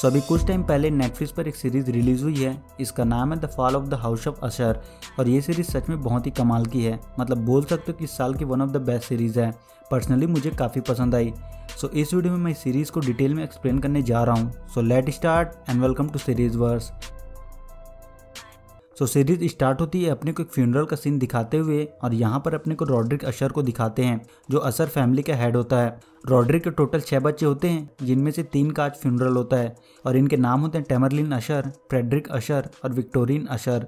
सो अभी कुछ टाइम पहले नेटफ्लिक्स पर एक सीरीज़ रिलीज़ हुई है इसका नाम है the fall of the house of Usher और ये सीरीज़ सच में बहुत ही कमाल की है मतलब बोल सकते हो कि इस साल की one of the best series है पर्सनली मुझे काफ़ी पसंद आई सो so, इस वीडियो में मैं इस सीरीज़ को डिटेल में एक्सप्लेन करने जा रहा हूँ so let start and welcome to series verse so series start होती है अपने को एक फ्यूनरल का सीन दिखाते हुए और यहाँ पर अपने को रॉड्रिक अशर को दिखाते हैं जो अशर फैमिली का हेड होता है रॉड्रिक के टोटल छः बच्चे होते हैं जिनमें से तीन का आज फ्यूनरल होता है और इनके नाम होते हैं टेमरलिन अशर फ्रेडरिक अशर और विक्टोरिन अशर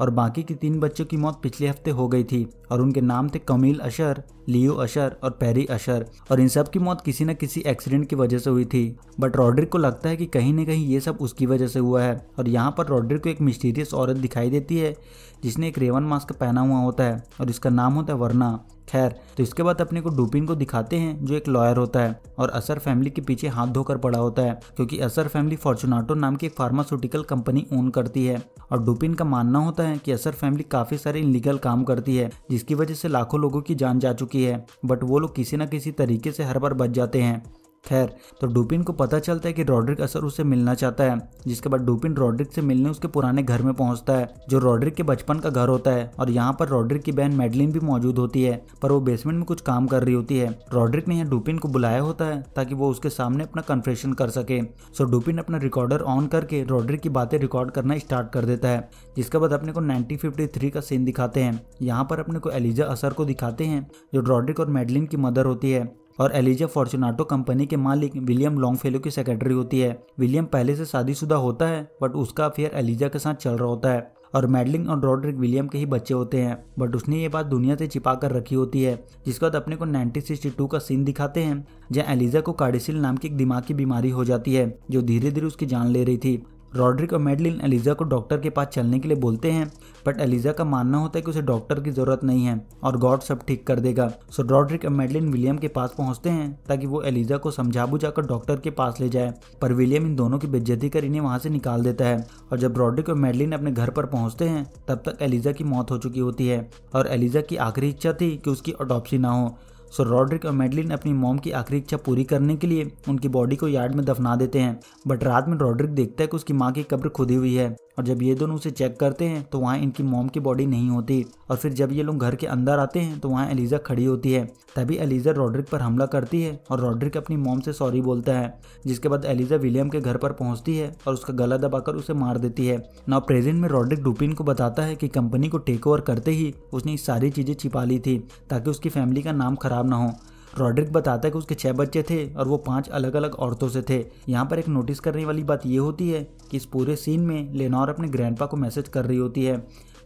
और बाकी के तीन बच्चों की मौत पिछले हफ्ते हो गई थी और उनके नाम थे कमील अशर लियो अशर और पैरी अशर और इन सब की मौत किसी न किसी एक्सीडेंट की वजह से हुई थी बट रॉड्रिक को लगता है कि कहीं ना कहीं ये सब उसकी वजह से हुआ है और यहाँ पर रॉड्रिक को एक मिस्टीरियस औरत दिखाई देती है जिसने एक रेवन मास्क पहना हुआ होता है और इसका नाम होता है वर्ना खैर तो इसके बाद अपने को डुपिन को दिखाते हैं जो एक लॉयर होता है और असर फैमिली के पीछे हाथ धोकर पड़ा होता है क्योंकि असर फैमिली फॉर्चुनाटो नाम की एक फार्मास्यूटिकल कंपनी ओन करती है और डुपिन का मानना होता है कि असर फैमिली काफी सारे इनलीगल काम करती है जिसकी वजह से लाखों लोगों की जान जा चुकी होती है बट वो लोग किसी ना किसी तरीके से हर बार बच जाते हैं खैर तो डुपिन को पता चलता है कि रॉड्रिक असर उसे मिलना चाहता है जिसके बाद डुपिन रॉड्रिक से मिलने उसके पुराने घर में पहुंचता है जो रॉड्रिक के बचपन का घर होता है और यहाँ पर रॉड्रिक की बहन मेडलिन भी मौजूद होती है पर वो बेसमेंट में कुछ काम कर रही होती है रॉड्रिक ने यहाँ डुपिन को बुलाया होता है ताकि वो उसके सामने अपना कन्फ्रेशन कर सके सो डुपिन अपना रिकॉर्डर ऑन करके रॉड्रिक की बातें रिकॉर्ड करना स्टार्ट कर देता है जिसके बाद अपने को नाइनटीन का सीन दिखाते हैं यहाँ पर अपने को एलिजा असर को दिखाते हैं जो रॉड्रिक और मेडलिन की मदर होती है और एलिजा फॉर्चुनाटो कंपनी के मालिक विलियम लॉन्गफेलो की सेक्रेटरी होती है विलियम पहले से शादीशुदा होता है बट उसका अफेयर एलिजा के साथ चल रहा होता है और मेडलिंग और रॉड्रिक विलियम के ही बच्चे होते हैं बट उसने ये बात दुनिया से छिपा कर रखी होती है जिसके बाद अपने को 1962 का सीन दिखाते हैं जहाँ एलिजा को कार्डिसिल नाम की एक दिमाग की बीमारी हो जाती है जो धीरे धीरे उसकी जान ले रही थी रॉड्रिक और मेडलिन एलिजा को डॉक्टर के पास चलने के लिए बोलते हैं बट एलिजा का मानना होता है कि उसे डॉक्टर की ज़रूरत नहीं है और गॉड सब ठीक कर देगा सो रॉड्रिक और मेडलिन विलियम के पास पहुंचते हैं ताकि वो एलिजा को समझा बुझा कर डॉक्टर के पास ले जाए पर विलियम इन दोनों की बेज्जती कर इन्हें वहाँ से निकाल देता है और जब रॉड्रिक और मेडलिन अपने घर पर पहुँचते हैं तब तक एलिजा की मौत हो चुकी होती है और एलिजा की आखिरी इच्छा थी कि उसकी अडोप्सी ना हो सो रॉड्रिक और मेडलिन अपनी मोम की आखिरी इच्छा पूरी करने के लिए उनकी बॉडी को यार्ड में दफना देते हैं बट रात में रॉड्रिक देखता है कि उसकी माँ की कब्र खुदी हुई है और जब ये दोनों उसे चेक करते हैं तो वहाँ इनकी मॉम की बॉडी नहीं होती और फिर जब ये लोग घर के अंदर आते हैं तो वहाँ एलिजा खड़ी होती है तभी एलिजा रॉड्रिक पर हमला करती है और रॉड्रिक अपनी मोम से सॉरी बोलता है जिसके बाद एलिजा विलियम के घर पर पहुंचती है और उसका गला दबाकर उसे मार देती है नाउ प्रेजेंट में रॉड्रिक डुपिन को बताता है कि कंपनी को टेक ओवर करते ही उसने सारी चीजें छिपा ली थी ताकि उसकी फैमिली का नाम खराब खराब ना हो रॉड्रिक बताता है कि उसके छह बच्चे थे और वो पांच अलग अलग औरतों से थे यहाँ पर एक नोटिस करने वाली बात ये होती है कि इस पूरे सीन में लेनोर अपने ग्रैंडपा को मैसेज कर रही होती है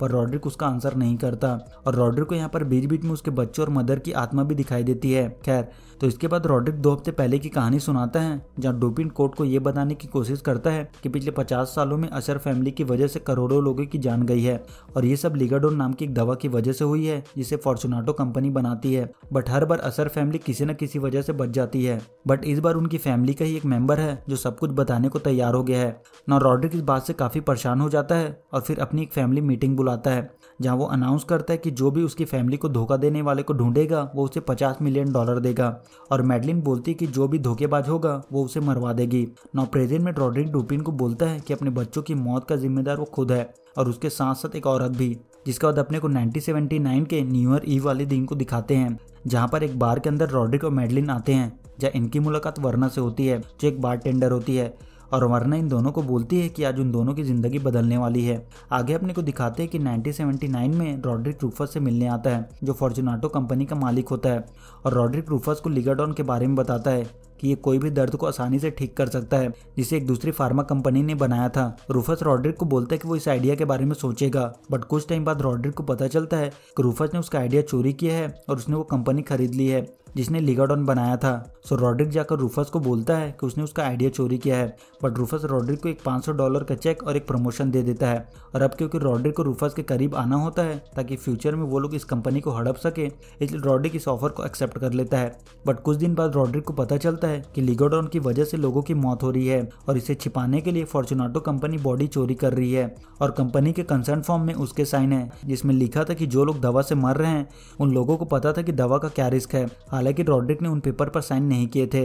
पर रॉड्रिक उसका आंसर नहीं करता और रॉड्रिक को यहाँ पर बीच बीच में उसके बच्चे और मदर की आत्मा भी दिखाई देती है खैर तो इसके बाद रॉड्रिक दो हफ्ते पहले की कहानी सुनाता है जहाँ डोपिन कोर्ट को यह बताने की कोशिश करता है कि पिछले पचास सालों में असर फैमिली की वजह से करोड़ों लोगों की जान गई है और ये सब लिगाडोन नाम की एक दवा की वजह से हुई है जिसे फॉर्चुनाटो कंपनी बनाती है बट हर बार असर फैमिली किसी न किसी वजह से बच जाती है बट इस बार उनकी फैमिली का ही एक मेंबर है जो सब कुछ बताने को तैयार हो गया है ना रॉड्रिक इस बात से काफी परेशान हो जाता है और फिर अपनी एक फैमिली मीटिंग बुलाता है जहाँ वो अनाउंस करता है कि जो भी उसकी फैमिली को धोखा देने वाले को ढूंढेगा वो उसे पचास मिलियन डॉलर देगा और मेडलिन बोलती है कि जो भी धोखेबाज होगा वो उसे मरवा देगी नौ प्रेजेंट में रॉड्रिक डुपिन को बोलता है कि अपने बच्चों की मौत का जिम्मेदार वो खुद है और उसके साथ साथ एक औरत भी जिसके बाद अपने को 1979 के न्यू ईयर ईव वाले दिन को दिखाते हैं जहाँ पर एक बार के अंदर रॉड्रिक और मेडलिन आते हैं जहाँ इनकी मुलाकात वर्ना से होती है जो एक बार टेंडर होती है और वरना इन दोनों को बोलती है कि आज उन दोनों की ज़िंदगी बदलने वाली है आगे अपने को दिखाते हैं कि 1979 में रॉड्रिक रूफस से मिलने आता है जो फॉर्चुनाटो कंपनी का मालिक होता है और रॉड्रिक रूफस को लिगाडॉन के बारे में बताता है कि ये कोई भी दर्द को आसानी से ठीक कर सकता है जिसे एक दूसरी फार्मा कंपनी ने बनाया था रूफस रॉड्रिक को बोलता है कि वो इस आइडिया के बारे में सोचेगा बट कुछ टाइम बाद रॉड्रिक को पता चलता है कि रूफस ने उसका आइडिया चोरी किया है और उसने वो कंपनी खरीद ली है जिसने लिगाडॉन बनाया था सो रॉड्रिक जाकर रूफस को बोलता है कि उसने उसका आइडिया चोरी किया है बट रूफस रॉड्रिक को एक 500 डॉलर का चेक और एक प्रमोशन दे देता है और अब क्योंकि रॉड्रिक को रूफस के करीब आना होता है ताकि फ्यूचर में वो लोग इस कंपनी को हड़प सके इसलिए रॉड्रिक इस ऑफर को एक्सेप्ट कर लेता है बट कुछ दिन बाद रॉड्रिक को पता चलता है कि लिगोडॉन की वजह से लोगों की मौत हो रही है और इसे छिपाने के लिए फॉर्चुनाटो कंपनी बॉडी चोरी कर रही है और कंपनी के कंसर्न फॉर्म में उसके साइन है जिसमें लिखा था कि जो लोग दवा से मर रहे हैं उन लोगों को पता था कि दवा का क्या रिस्क है हालांकि रॉड्रिक ने उन पेपर पर साइन नहीं किए थे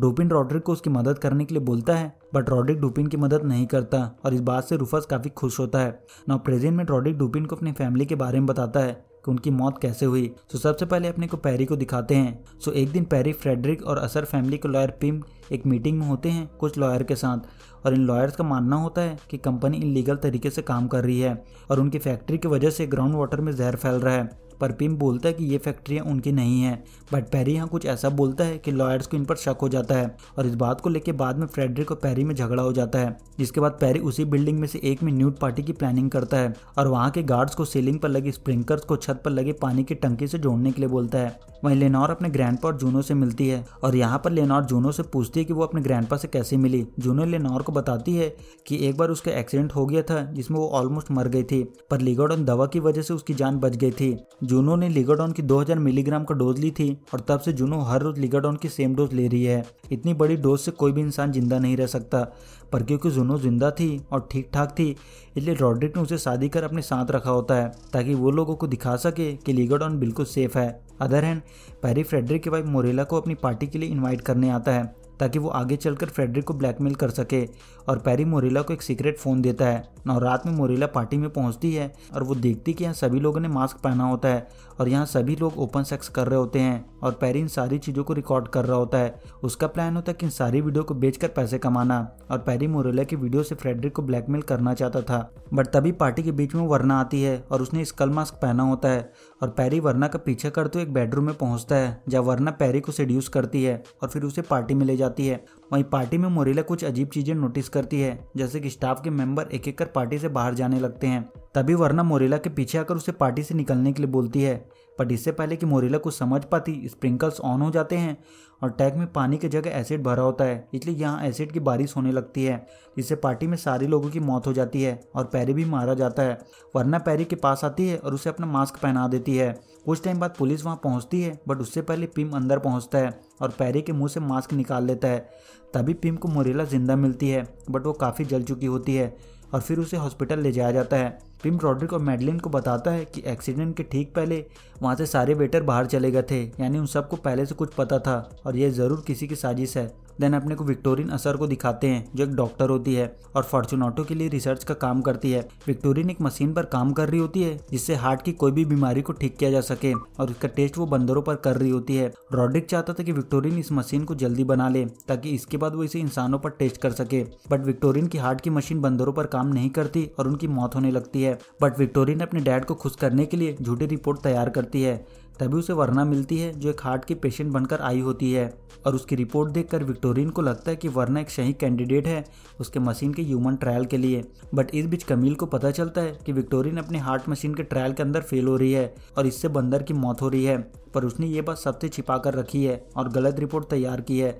डोपिन रॉड्रिक को उसकी मदद करने के लिए बोलता है बट रॉड्रिक डोपिन की मदद नहीं करता और इस बात से रूफस काफ़ी खुश होता है नाउ प्रेजेंट में रॉड्रिक डोपिन को अपनी फैमिली के बारे में बताता है कि उनकी मौत कैसे हुई सो सबसे पहले अपने को पैरी को दिखाते हैं सो एक दिन पैरी फ्रेडरिक और असर फैमिली के लॉयर पिम एक मीटिंग में होते हैं कुछ लॉयर के साथ और इन लॉयर्स का मानना होता है कि कंपनी इलीगल तरीके से काम कर रही है और उनकी फैक्ट्री की वजह से ग्राउंड वाटर में जहर फैल रहा है पर पिम बोलता है कि ये फैक्ट्रियाँ उनकी नहीं है बट पैरी यहाँ कुछ ऐसा बोलता है कि लॉयर्स को इन पर शक हो जाता है और इस बात को लेकर बाद में फ्रेडरिक और पैरी में झगड़ा हो जाता है जिसके बाद पैरी उसी बिल्डिंग में से एक में न्यूट पार्टी की प्लानिंग करता है और वहाँ के गार्ड्स को सीलिंग पर लगी स्प्रिंकर्स को छत पर लगे पानी की टंकी से जोड़ने के लिए बोलता है वहीं लेनोर अपने ग्रैंड और जूनो से मिलती है और यहाँ पर लेनोर जूनो से पूछती है कि वो अपने ग्रैंड से कैसे मिली जूनो लेनोर को बताती है कि एक बार उसका एक्सीडेंट हो गया था जिसमें वो ऑलमोस्ट मर गई थी पर लिगोडोन दवा की वजह से उसकी जान बच गई थी जूनो ने लिगोडोन की 2000 मिलीग्राम का डोज ली थी और तब से जूनो हर रोज लिगोडोन की सेम डोज ले रही है इतनी बड़ी डोज से कोई भी इंसान जिंदा नहीं रह सकता पर क्योंकि जुनो जिंदा थी और ठीक ठाक थी इसलिए रॉड्रिक ने उसे शादी कर अपने साथ रखा होता है ताकि वो लोगों को दिखा सके कि लीगोडॉन बिल्कुल सेफ है अदर हैंड पैरी फ्रेडरिक के भाई मोरेला को अपनी पार्टी के लिए इन्वाइट करने आता है ताकि वो आगे चलकर फ्रेडरिक को ब्लैकमेल कर सके और पैरी मोरिला को एक सीक्रेट फ़ोन देता है और रात में मोरिला पार्टी में पहुंचती है और वो देखती कि यहाँ सभी लोगों ने मास्क पहना होता है और यहाँ सभी लोग ओपन सेक्स कर रहे होते हैं और पैरी इन सारी चीज़ों को रिकॉर्ड कर रहा होता है उसका प्लान होता है कि इन सारी वीडियो को बेचकर पैसे कमाना और पैरी मोरिला की वीडियो से फ्रेडरिक को ब्लैकमेल करना चाहता था बट तभी पार्टी के बीच में वरना आती है और उसने स्कल मास्क पहना होता है और पैरी वरना का पीछा करते हुए एक बेडरूम में पहुंचता है जहाँ वरना पैरी को सेड्यूस करती है और फिर उसे पार्टी में ले जाती जाती है वहीं पार्टी में मोरिला कुछ अजीब चीजें नोटिस करती है जैसे कि स्टाफ के मेंबर एक एक कर पार्टी से बाहर जाने लगते हैं तभी वरना मोरिला के पीछे आकर उसे पार्टी से निकलने के लिए बोलती है बट इससे पहले कि मोरिला कुछ समझ पाती स्प्रिंकल्स ऑन हो जाते हैं और टैंक में पानी की जगह एसिड भरा होता है इसलिए यहाँ एसिड की बारिश होने लगती है इससे पार्टी में सारे लोगों की मौत हो जाती है और पैरी भी मारा जाता है वरना पैरी के पास आती है और उसे अपना मास्क पहना देती है कुछ टाइम बाद पुलिस वहाँ पहुँचती है बट उससे पहले पिम अंदर पहुँचता है और पैरी के मुँह से मास्क निकाल लेता है तभी पिम को मोरेला ज़िंदा मिलती है बट वो काफ़ी जल चुकी होती है और फिर उसे हॉस्पिटल ले जाया जाता है पिम रॉड्रिक और मेडलिन को बताता है कि एक्सीडेंट के ठीक पहले वहाँ से सारे वेटर बाहर चले गए थे यानी उन सबको पहले से कुछ पता था और यह ज़रूर किसी की साजिश है देन अपने को विक्टोरिन असर को दिखाते हैं जो एक डॉक्टर होती है और फॉर्चुनाटो के लिए रिसर्च का काम करती है विक्टोरिन एक मशीन पर काम कर रही होती है जिससे हार्ट की कोई भी बीमारी को ठीक किया जा सके और उसका टेस्ट वो बंदरों पर कर रही होती है रॉड्रिक चाहता था कि विक्टोरिन इस मशीन को जल्दी बना ले ताकि इसके बाद वो इसे इंसानों पर टेस्ट कर सके बट विक्टोरिन की हार्ट की मशीन बंदरों पर काम नहीं करती और उनकी मौत होने लगती है है बट विक्टोरिया ने अपने डैड को खुश करने के लिए झूठी रिपोर्ट तैयार करती है तभी उसे वरना मिलती है जो एक हार्ट की पेशेंट बनकर आई होती है और उसकी रिपोर्ट देखकर विक्टोरिन को लगता है कि वरना एक सही कैंडिडेट है उसके मशीन के ह्यूमन ट्रायल के लिए बट इस बीच कमील को पता चलता है कि विक्टोरिन अपने हार्ट मशीन के ट्रायल के अंदर फेल हो रही है और इससे बंदर की मौत हो रही है पर उसने ये बात सबसे छिपा कर रखी है और गलत रिपोर्ट तैयार की है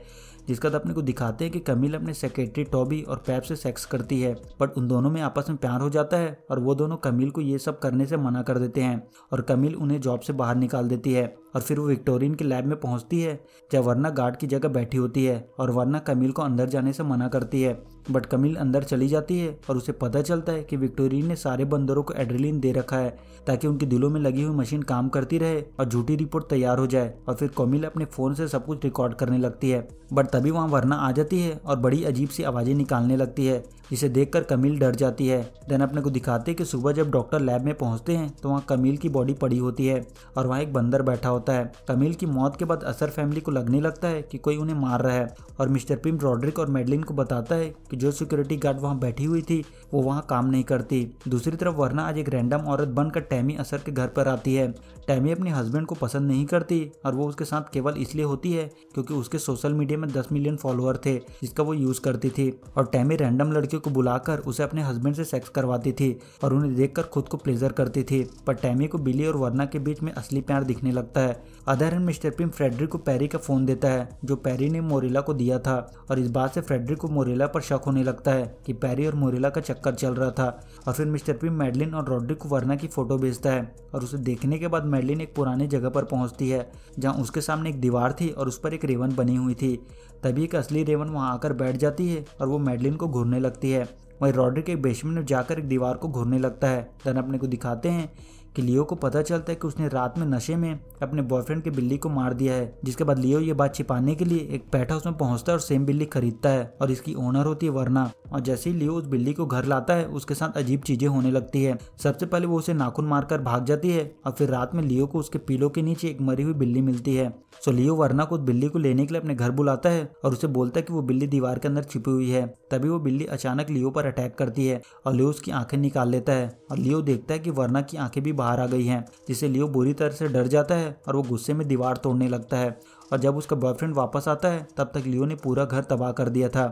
जिसका तो अपने को दिखाते हैं कि कमिल अपने सेक्रेटरी टॉबी और पैप से सेक्स करती है बट उन दोनों में आपस में प्यार हो जाता है और वो दोनों कमिल को ये सब करने से मना कर देते हैं और कमिल उन्हें जॉब से बाहर निकाल देती है और फिर वो विक्टोरियन के लैब में पहुंचती है जब वरना गार्ड की जगह बैठी होती है और वरना कमील को अंदर जाने से मना करती है बट कमील अंदर चली जाती है और उसे पता चलता है कि विक्टोरियन ने सारे बंदरों को एड्रेलिन दे रखा है ताकि उनके दिलों में लगी हुई मशीन काम करती रहे और झूठी रिपोर्ट तैयार हो जाए और फिर कमील अपने फोन से सब कुछ रिकॉर्ड करने लगती है बट तभी वहाँ वरना आ जाती है और बड़ी अजीब सी आवाज़ें निकालने लगती है जिसे देखकर कमील डर जाती है देन अपने को दिखाते कि सुबह जब डॉक्टर लैब में पहुंचते हैं तो वहाँ कमील की बॉडी पड़ी होती है और वहाँ एक बंदर बैठा होता होता है कमिल की मौत के बाद असर फैमिली को लगने लगता है कि कोई उन्हें मार रहा है और मिस्टर पिम रॉड्रिक और मेडलिन को बताता है कि जो सिक्योरिटी गार्ड वहाँ बैठी हुई थी वो वहाँ काम नहीं करती दूसरी तरफ वरना आज एक रैंडम औरत बनकर टैमी असर के घर पर आती है टैमी अपने हस्बैंड को पसंद नहीं करती और वो उसके साथ केवल इसलिए होती है क्योंकि उसके सोशल मीडिया में दस मिलियन फॉलोअर थे जिसका वो यूज करती थी और टैमी रैंडम लड़कियों को बुलाकर उसे अपने हस्बैंड से सेक्स करवाती थी और उन्हें देखकर खुद को प्लेजर करती थी पर टैमी को बिली और वर्ना के बीच में असली प्यार दिखने लगता है है अधर मिस्टर पिम फ्रेडरिक को पैरी का फोन देता है जो पैरी ने मोरेला को दिया था और इस बात से फ्रेडरिक को मोरेला पर शक होने लगता है कि पैरी और मोरेला का चक्कर चल रहा था और फिर मिस्टर पिम मेडलिन और रॉड्रिक को वर्ना की फोटो भेजता है और उसे देखने के बाद मेडलिन एक पुराने जगह पर पहुंचती है जहाँ उसके सामने एक दीवार थी और उस पर एक रेवन बनी हुई थी तभी एक असली रेवन वहाँ आकर बैठ जाती है और वो मेडलिन को घूरने लगती है वही रॉड्रिक एक बेसमेंट में जाकर एक दीवार को घूरने लगता है धन अपने को दिखाते हैं कि लियो को पता चलता है कि उसने रात में नशे में अपने बॉयफ्रेंड की बिल्ली को मार दिया है जिसके बाद लियो ये बात छिपाने के लिए एक पैट हाउस में पहुंचता है और सेम बिल्ली खरीदता है और इसकी ओनर होती है वरना और जैसे ही लियो उस बिल्ली को घर लाता है उसके साथ अजीब चीजें होने लगती है सबसे पहले वो उसे नाखून मारकर भाग जाती है और फिर रात में लियो को उसके पीलो के नीचे एक मरी हुई बिल्ली मिलती है सो लियो वरना को उस बिल्ली को लेने के लिए अपने घर बुलाता है और उसे बोलता है कि वो बिल्ली दीवार के अंदर छिपी हुई है तभी वो बिल्ली अचानक लियो पर अटैक करती है और लियो उसकी आंखें निकाल लेता है और लियो देखता है कि वरना की आंखें भी बाहर आ गई हैं जिसे लियो बुरी तरह से डर जाता है और वो गुस्से में दीवार तोड़ने लगता है और जब उसका बॉयफ्रेंड वापस आता है तब तक लियो ने पूरा घर तबाह कर दिया था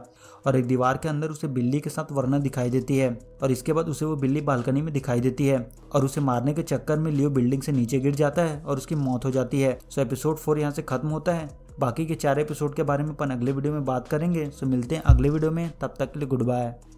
और एक दीवार के अंदर उसे बिल्ली के साथ वरना दिखाई देती है और इसके बाद उसे वो बिल्ली बालकनी में दिखाई देती है और उसे मारने के चक्कर में लियो बिल्डिंग से नीचे गिर जाता है और उसकी मौत हो जाती है सो एपिसोड फोर यहाँ से खत्म होता है बाकी के चार एपिसोड के बारे में अपन अगले वीडियो में बात करेंगे सो मिलते हैं अगले वीडियो में तब तक के लिए गुड बाय